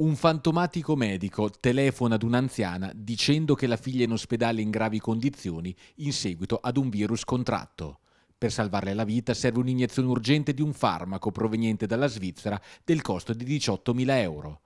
Un fantomatico medico telefona ad un'anziana dicendo che la figlia è in ospedale in gravi condizioni in seguito ad un virus contratto. Per salvarle la vita serve un'iniezione urgente di un farmaco proveniente dalla Svizzera del costo di 18.000 euro.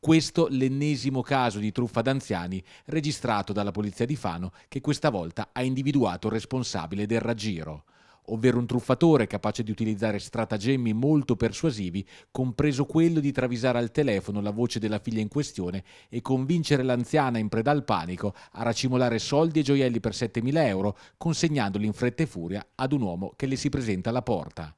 Questo l'ennesimo caso di truffa ad anziani registrato dalla polizia di Fano che questa volta ha individuato il responsabile del raggiro ovvero un truffatore capace di utilizzare stratagemmi molto persuasivi, compreso quello di travisare al telefono la voce della figlia in questione e convincere l'anziana in preda al panico a racimolare soldi e gioielli per 7.000 euro, consegnandoli in fretta e furia ad un uomo che le si presenta alla porta.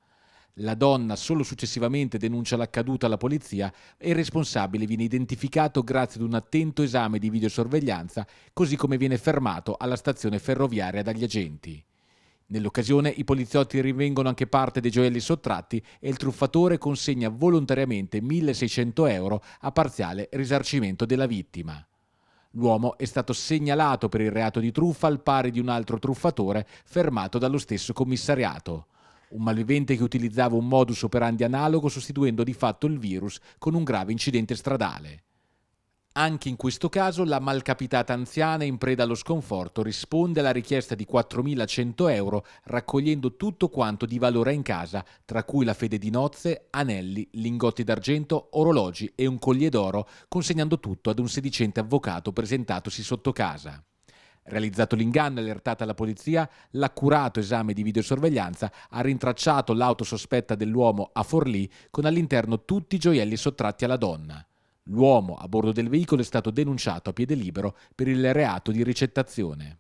La donna solo successivamente denuncia l'accaduto alla polizia e il responsabile viene identificato grazie ad un attento esame di videosorveglianza, così come viene fermato alla stazione ferroviaria dagli agenti. Nell'occasione i poliziotti rinvengono anche parte dei gioielli sottratti e il truffatore consegna volontariamente 1600 euro a parziale risarcimento della vittima. L'uomo è stato segnalato per il reato di truffa al pari di un altro truffatore fermato dallo stesso commissariato. Un malvivente che utilizzava un modus operandi analogo sostituendo di fatto il virus con un grave incidente stradale. Anche in questo caso la malcapitata anziana in preda allo sconforto risponde alla richiesta di 4.100 euro raccogliendo tutto quanto di valore in casa, tra cui la fede di nozze, anelli, lingotti d'argento, orologi e un collier d'oro, consegnando tutto ad un sedicente avvocato presentatosi sotto casa. Realizzato l'inganno e allertata la polizia, l'accurato esame di videosorveglianza ha rintracciato l'auto sospetta dell'uomo a Forlì con all'interno tutti i gioielli sottratti alla donna. L'uomo a bordo del veicolo è stato denunciato a piede libero per il reato di ricettazione.